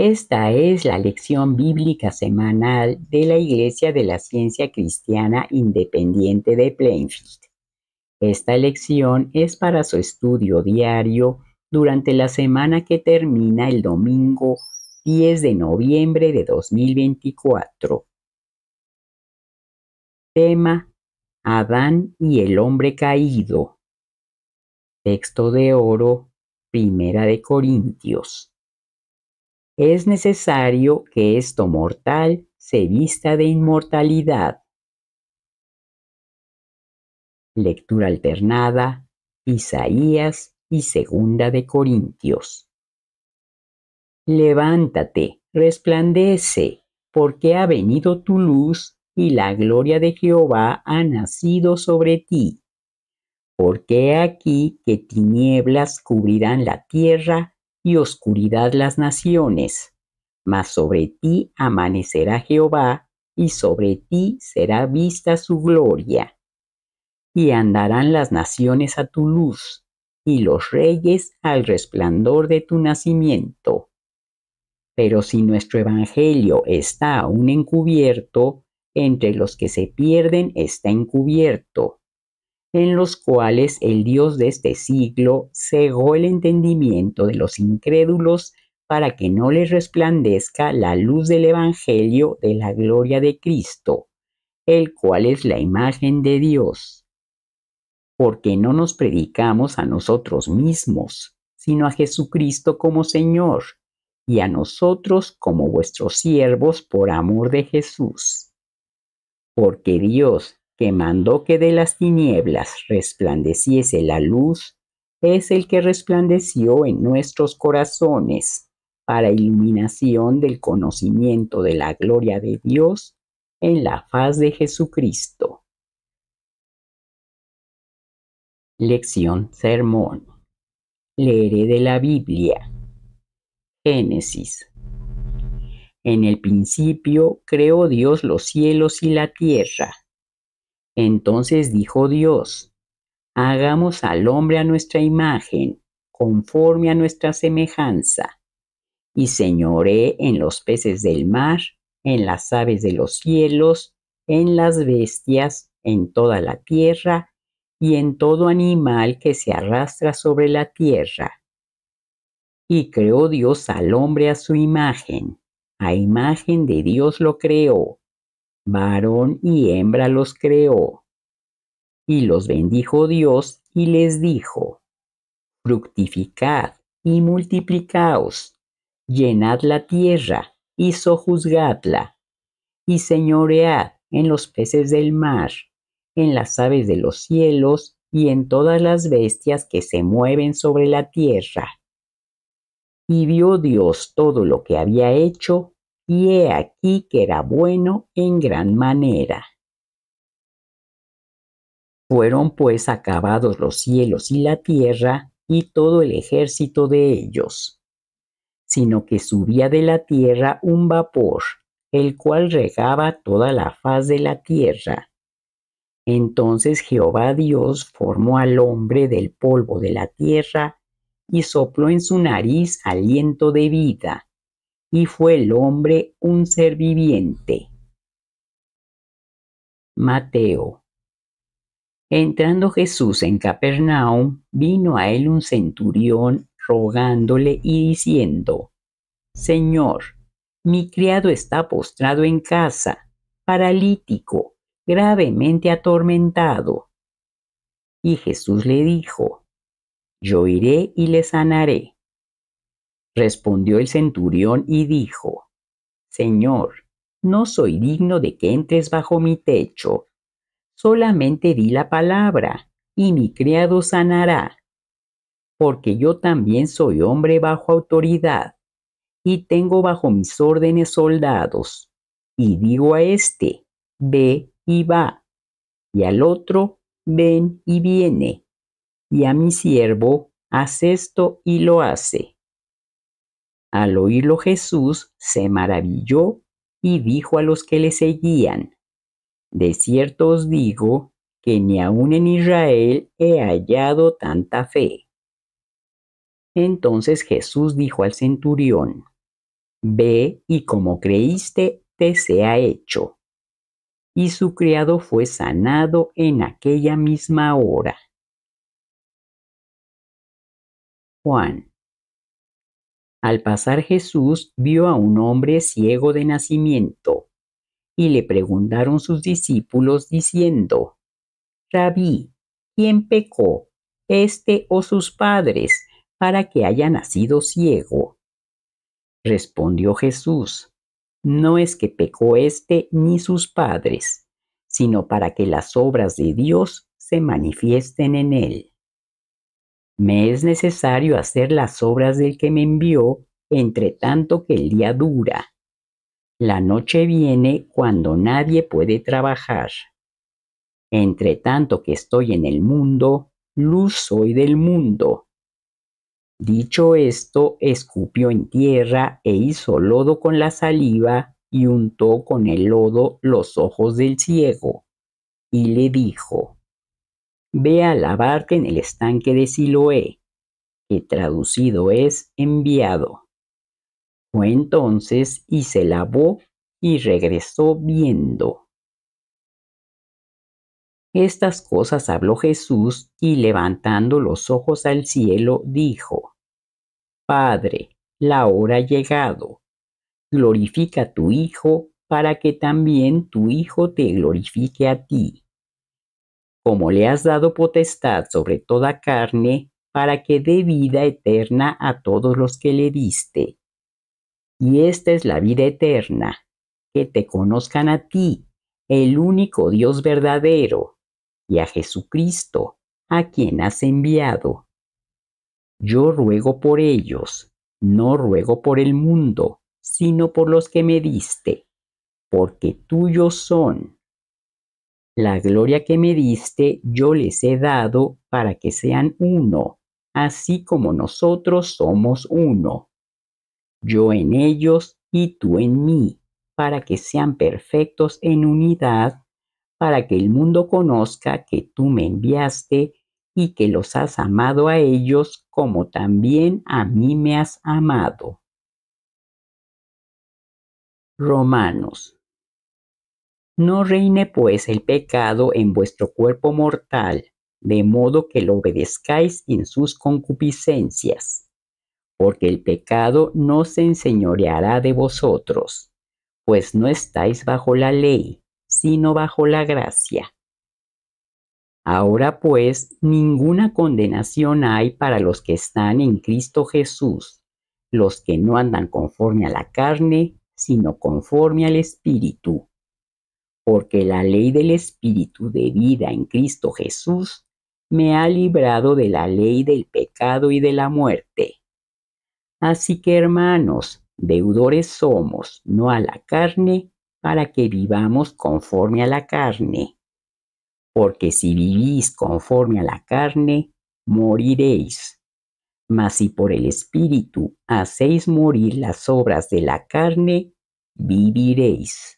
Esta es la lección bíblica semanal de la Iglesia de la Ciencia Cristiana Independiente de Plainfield. Esta lección es para su estudio diario durante la semana que termina el domingo 10 de noviembre de 2024. Tema Adán y el hombre caído. Texto de oro, Primera de Corintios es necesario que esto mortal se vista de inmortalidad. Lectura alternada, Isaías y Segunda de Corintios. Levántate, resplandece, porque ha venido tu luz y la gloria de Jehová ha nacido sobre ti. Porque aquí que tinieblas cubrirán la tierra y oscuridad las naciones, mas sobre ti amanecerá Jehová, y sobre ti será vista su gloria. Y andarán las naciones a tu luz, y los reyes al resplandor de tu nacimiento. Pero si nuestro Evangelio está aún encubierto, entre los que se pierden está encubierto en los cuales el Dios de este siglo cegó el entendimiento de los incrédulos para que no les resplandezca la luz del Evangelio de la gloria de Cristo, el cual es la imagen de Dios. Porque no nos predicamos a nosotros mismos, sino a Jesucristo como Señor, y a nosotros como vuestros siervos por amor de Jesús. Porque Dios, que mandó que de las tinieblas resplandeciese la luz, es el que resplandeció en nuestros corazones para iluminación del conocimiento de la gloria de Dios en la faz de Jesucristo. Lección Sermón. Leeré de la Biblia. Génesis. En el principio creó Dios los cielos y la tierra. Entonces dijo Dios, hagamos al hombre a nuestra imagen, conforme a nuestra semejanza, y señoré en los peces del mar, en las aves de los cielos, en las bestias, en toda la tierra, y en todo animal que se arrastra sobre la tierra. Y creó Dios al hombre a su imagen, a imagen de Dios lo creó Varón y hembra los creó. Y los bendijo Dios y les dijo, fructificad y multiplicaos, llenad la tierra y sojuzgadla, y señoread en los peces del mar, en las aves de los cielos y en todas las bestias que se mueven sobre la tierra. Y vio Dios todo lo que había hecho, y he aquí que era bueno en gran manera. Fueron pues acabados los cielos y la tierra y todo el ejército de ellos, sino que subía de la tierra un vapor, el cual regaba toda la faz de la tierra. Entonces Jehová Dios formó al hombre del polvo de la tierra y sopló en su nariz aliento de vida y fue el hombre un ser viviente. Mateo. Entrando Jesús en Capernaum, vino a él un centurión rogándole y diciendo, Señor, mi criado está postrado en casa, paralítico, gravemente atormentado. Y Jesús le dijo, Yo iré y le sanaré. Respondió el centurión y dijo, Señor, no soy digno de que entres bajo mi techo. Solamente di la palabra, y mi criado sanará. Porque yo también soy hombre bajo autoridad, y tengo bajo mis órdenes soldados. Y digo a este, ve y va, y al otro, ven y viene, y a mi siervo, haz esto y lo hace. Al oírlo Jesús se maravilló y dijo a los que le seguían, De cierto os digo que ni aun en Israel he hallado tanta fe. Entonces Jesús dijo al centurión, Ve y como creíste, te sea hecho. Y su criado fue sanado en aquella misma hora. Juan al pasar Jesús vio a un hombre ciego de nacimiento, y le preguntaron sus discípulos diciendo, Rabí, ¿quién pecó, este o sus padres, para que haya nacido ciego? Respondió Jesús, no es que pecó éste ni sus padres, sino para que las obras de Dios se manifiesten en él me es necesario hacer las obras del que me envió, entre tanto que el día dura. La noche viene cuando nadie puede trabajar. Entre tanto que estoy en el mundo, luz soy del mundo. Dicho esto, escupió en tierra e hizo lodo con la saliva y untó con el lodo los ojos del ciego. Y le dijo, ve a lavarte en el estanque de Siloé, que traducido es enviado. Fue entonces y se lavó y regresó viendo. Estas cosas habló Jesús y levantando los ojos al cielo dijo, Padre, la hora ha llegado. Glorifica a tu Hijo para que también tu Hijo te glorifique a ti como le has dado potestad sobre toda carne, para que dé vida eterna a todos los que le diste. Y esta es la vida eterna, que te conozcan a ti, el único Dios verdadero, y a Jesucristo, a quien has enviado. Yo ruego por ellos, no ruego por el mundo, sino por los que me diste, porque tuyos son la gloria que me diste yo les he dado para que sean uno, así como nosotros somos uno. Yo en ellos y tú en mí, para que sean perfectos en unidad, para que el mundo conozca que tú me enviaste y que los has amado a ellos como también a mí me has amado. Romanos no reine pues el pecado en vuestro cuerpo mortal, de modo que lo obedezcáis en sus concupiscencias, porque el pecado no se enseñoreará de vosotros, pues no estáis bajo la ley, sino bajo la gracia. Ahora pues, ninguna condenación hay para los que están en Cristo Jesús, los que no andan conforme a la carne, sino conforme al Espíritu porque la ley del Espíritu de vida en Cristo Jesús me ha librado de la ley del pecado y de la muerte. Así que hermanos, deudores somos, no a la carne, para que vivamos conforme a la carne. Porque si vivís conforme a la carne, moriréis. Mas si por el Espíritu hacéis morir las obras de la carne, viviréis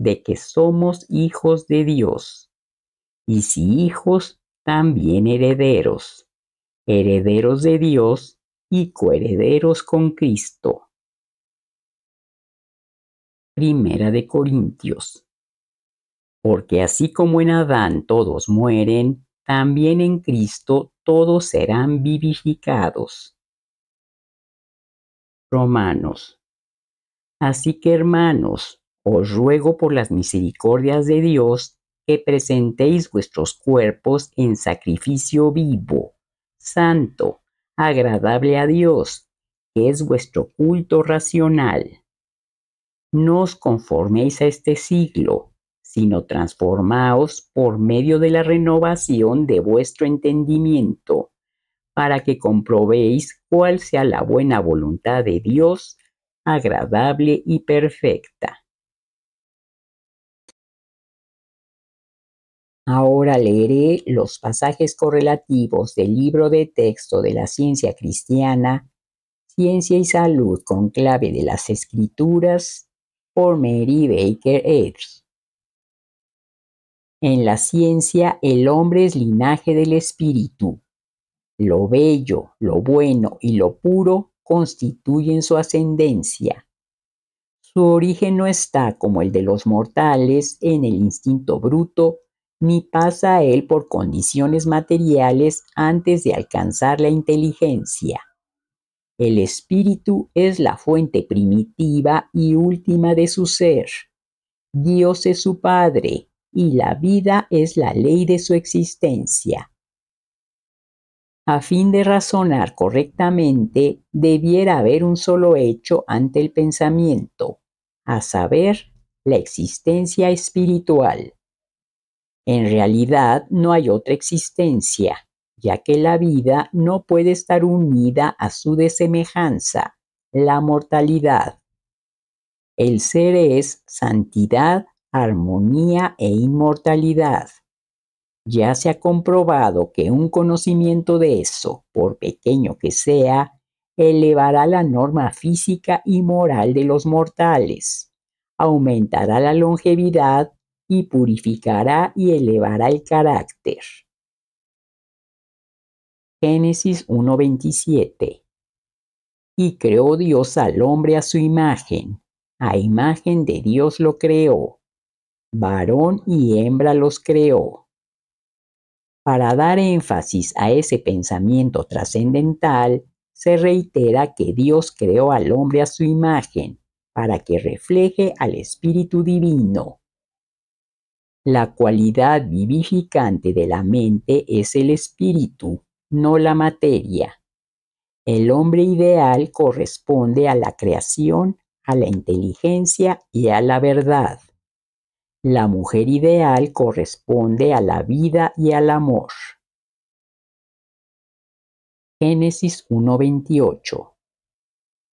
de que somos hijos de Dios, y si hijos, también herederos, herederos de Dios y coherederos con Cristo. Primera de Corintios. Porque así como en Adán todos mueren, también en Cristo todos serán vivificados. Romanos. Así que hermanos, os ruego por las misericordias de Dios que presentéis vuestros cuerpos en sacrificio vivo, santo, agradable a Dios, que es vuestro culto racional. No os conforméis a este siglo, sino transformaos por medio de la renovación de vuestro entendimiento, para que comprobéis cuál sea la buena voluntad de Dios, agradable y perfecta. Ahora leeré los pasajes correlativos del libro de texto de la ciencia cristiana, Ciencia y Salud con clave de las escrituras, por Mary Baker Eddy. En la ciencia el hombre es linaje del espíritu. Lo bello, lo bueno y lo puro constituyen su ascendencia. Su origen no está, como el de los mortales, en el instinto bruto, ni pasa a él por condiciones materiales antes de alcanzar la inteligencia. El espíritu es la fuente primitiva y última de su ser. Dios es su Padre y la vida es la ley de su existencia. A fin de razonar correctamente, debiera haber un solo hecho ante el pensamiento, a saber, la existencia espiritual. En realidad no hay otra existencia, ya que la vida no puede estar unida a su desemejanza, la mortalidad. El ser es santidad, armonía e inmortalidad. Ya se ha comprobado que un conocimiento de eso, por pequeño que sea, elevará la norma física y moral de los mortales, aumentará la longevidad y purificará y elevará el carácter. Génesis 1:27 Y creó Dios al hombre a su imagen, a imagen de Dios lo creó, varón y hembra los creó. Para dar énfasis a ese pensamiento trascendental, se reitera que Dios creó al hombre a su imagen, para que refleje al Espíritu Divino la cualidad vivificante de la mente es el espíritu, no la materia. El hombre ideal corresponde a la creación, a la inteligencia y a la verdad. La mujer ideal corresponde a la vida y al amor. Génesis 1:28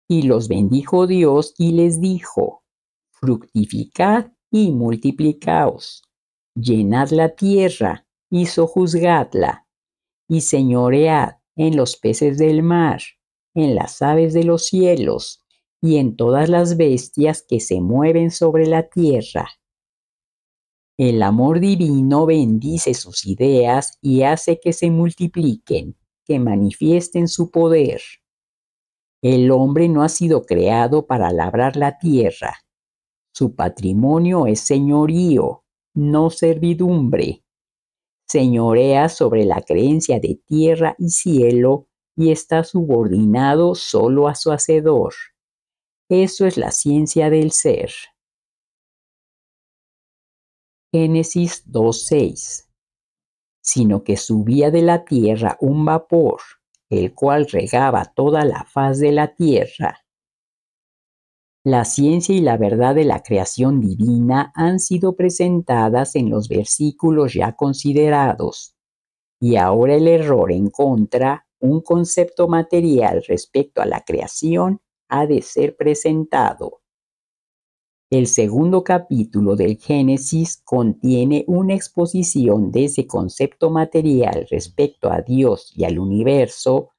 Y los bendijo Dios y les dijo, fructificad y multiplicaos Llenad la tierra y sojuzgadla, y señoread en los peces del mar, en las aves de los cielos, y en todas las bestias que se mueven sobre la tierra. El amor divino bendice sus ideas y hace que se multipliquen, que manifiesten su poder. El hombre no ha sido creado para labrar la tierra. Su patrimonio es señorío, no servidumbre. Señorea sobre la creencia de tierra y cielo y está subordinado solo a su hacedor. Eso es la ciencia del ser. Génesis 2.6 Sino que subía de la tierra un vapor, el cual regaba toda la faz de la tierra la ciencia y la verdad de la creación divina han sido presentadas en los versículos ya considerados. Y ahora el error en contra, un concepto material respecto a la creación, ha de ser presentado. El segundo capítulo del Génesis contiene una exposición de ese concepto material respecto a Dios y al universo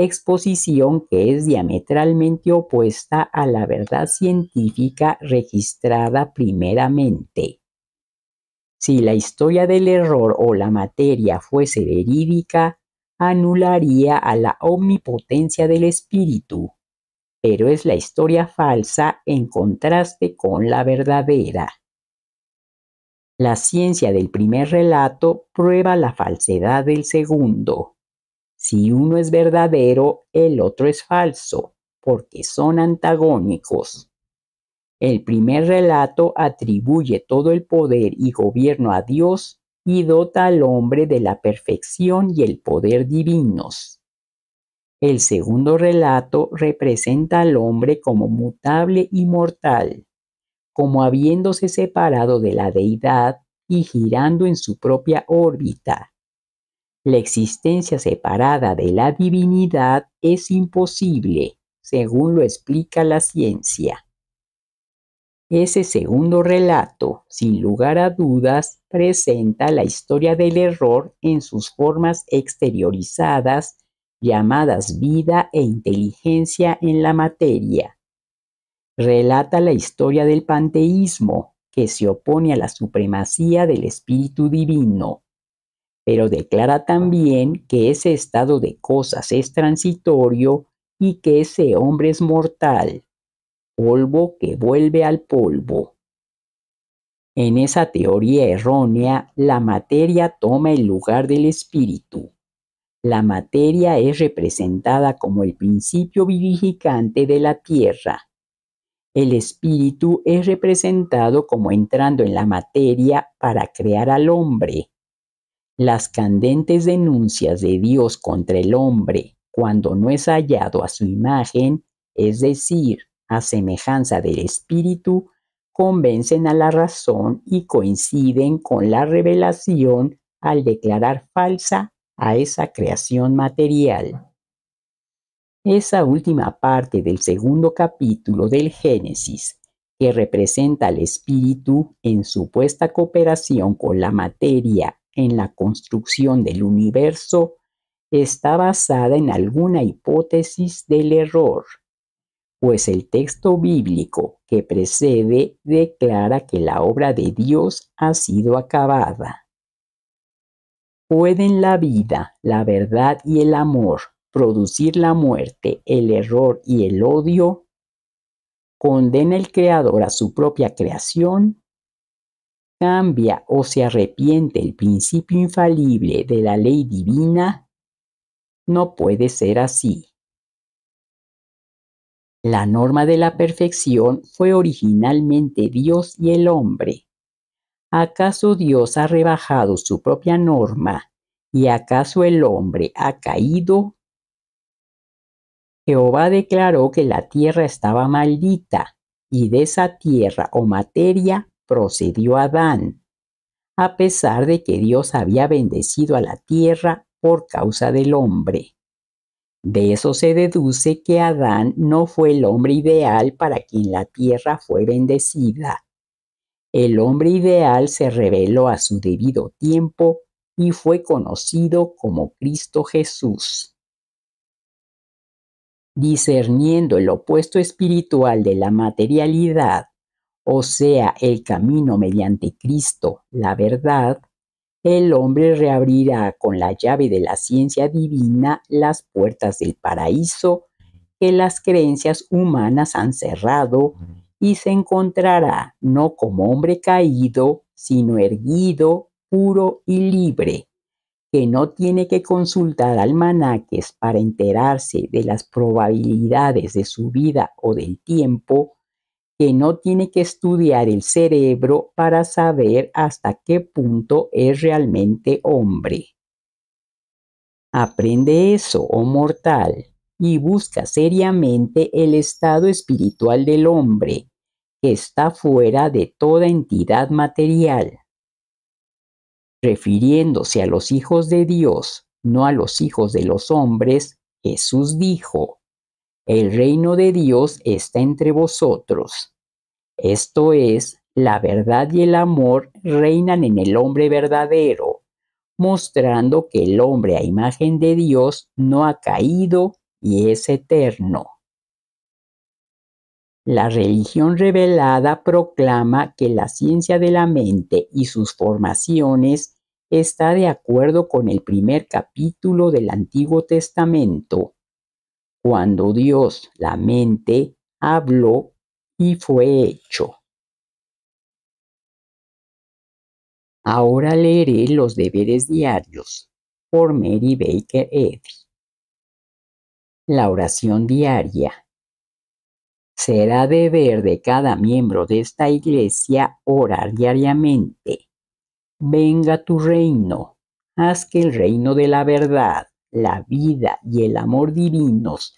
exposición que es diametralmente opuesta a la verdad científica registrada primeramente. Si la historia del error o la materia fuese verídica, anularía a la omnipotencia del espíritu, pero es la historia falsa en contraste con la verdadera. La ciencia del primer relato prueba la falsedad del segundo. Si uno es verdadero, el otro es falso, porque son antagónicos. El primer relato atribuye todo el poder y gobierno a Dios y dota al hombre de la perfección y el poder divinos. El segundo relato representa al hombre como mutable y mortal, como habiéndose separado de la deidad y girando en su propia órbita, la existencia separada de la divinidad es imposible, según lo explica la ciencia. Ese segundo relato, sin lugar a dudas, presenta la historia del error en sus formas exteriorizadas, llamadas vida e inteligencia en la materia. Relata la historia del panteísmo, que se opone a la supremacía del Espíritu Divino, pero declara también que ese estado de cosas es transitorio y que ese hombre es mortal, polvo que vuelve al polvo. En esa teoría errónea, la materia toma el lugar del espíritu. La materia es representada como el principio vivificante de la tierra. El espíritu es representado como entrando en la materia para crear al hombre. Las candentes denuncias de Dios contra el hombre cuando no es hallado a su imagen, es decir, a semejanza del Espíritu, convencen a la razón y coinciden con la revelación al declarar falsa a esa creación material. Esa última parte del segundo capítulo del Génesis, que representa al espíritu en supuesta cooperación con la materia en la construcción del universo está basada en alguna hipótesis del error, pues el texto bíblico que precede declara que la obra de Dios ha sido acabada. ¿Pueden la vida, la verdad y el amor producir la muerte, el error y el odio? ¿Condena el Creador a su propia creación? cambia o se arrepiente el principio infalible de la ley divina, no puede ser así. La norma de la perfección fue originalmente Dios y el hombre. ¿Acaso Dios ha rebajado su propia norma y acaso el hombre ha caído? Jehová declaró que la tierra estaba maldita y de esa tierra o materia procedió Adán, a pesar de que Dios había bendecido a la tierra por causa del hombre. De eso se deduce que Adán no fue el hombre ideal para quien la tierra fue bendecida. El hombre ideal se reveló a su debido tiempo y fue conocido como Cristo Jesús. Discerniendo el opuesto espiritual de la materialidad, o sea, el camino mediante Cristo, la verdad, el hombre reabrirá con la llave de la ciencia divina las puertas del paraíso que las creencias humanas han cerrado y se encontrará no como hombre caído, sino erguido, puro y libre, que no tiene que consultar almanaques para enterarse de las probabilidades de su vida o del tiempo, que no tiene que estudiar el cerebro para saber hasta qué punto es realmente hombre. Aprende eso, oh mortal, y busca seriamente el estado espiritual del hombre, que está fuera de toda entidad material. Refiriéndose a los hijos de Dios, no a los hijos de los hombres, Jesús dijo, el reino de Dios está entre vosotros. Esto es, la verdad y el amor reinan en el hombre verdadero, mostrando que el hombre a imagen de Dios no ha caído y es eterno. La religión revelada proclama que la ciencia de la mente y sus formaciones está de acuerdo con el primer capítulo del Antiguo Testamento cuando Dios, la mente, habló y fue hecho. Ahora leeré los deberes diarios por Mary Baker Eddy. La oración diaria. Será deber de cada miembro de esta iglesia orar diariamente. Venga tu reino. Haz que el reino de la verdad, la vida y el amor divinos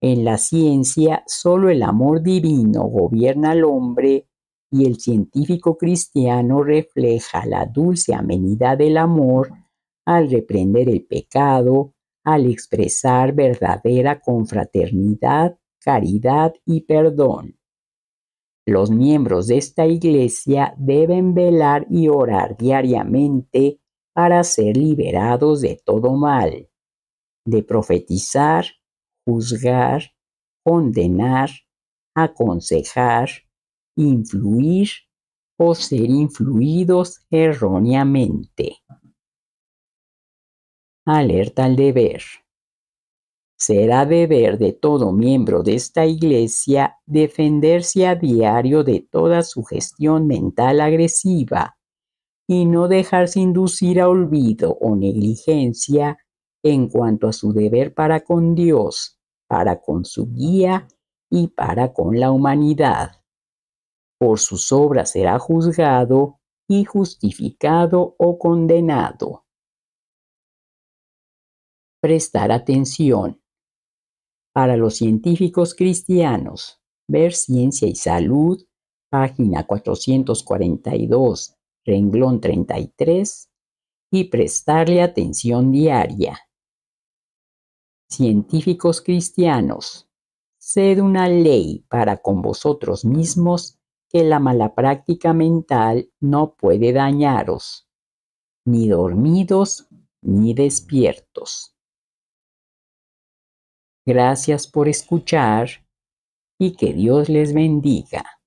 en la ciencia solo el amor divino gobierna al hombre y el científico cristiano refleja la dulce amenidad del amor al reprender el pecado, al expresar verdadera confraternidad, caridad y perdón. Los miembros de esta iglesia deben velar y orar diariamente para ser liberados de todo mal, de profetizar juzgar, condenar, aconsejar, influir o ser influidos erróneamente. Alerta al deber. Será deber de todo miembro de esta Iglesia defenderse a diario de toda sugestión mental agresiva y no dejarse inducir a olvido o negligencia en cuanto a su deber para con Dios para con su guía y para con la humanidad. Por sus obras será juzgado y justificado o condenado. Prestar atención. Para los científicos cristianos, ver Ciencia y Salud, página 442, renglón 33, y prestarle atención diaria. Científicos cristianos, sed una ley para con vosotros mismos que la mala práctica mental no puede dañaros, ni dormidos ni despiertos. Gracias por escuchar y que Dios les bendiga.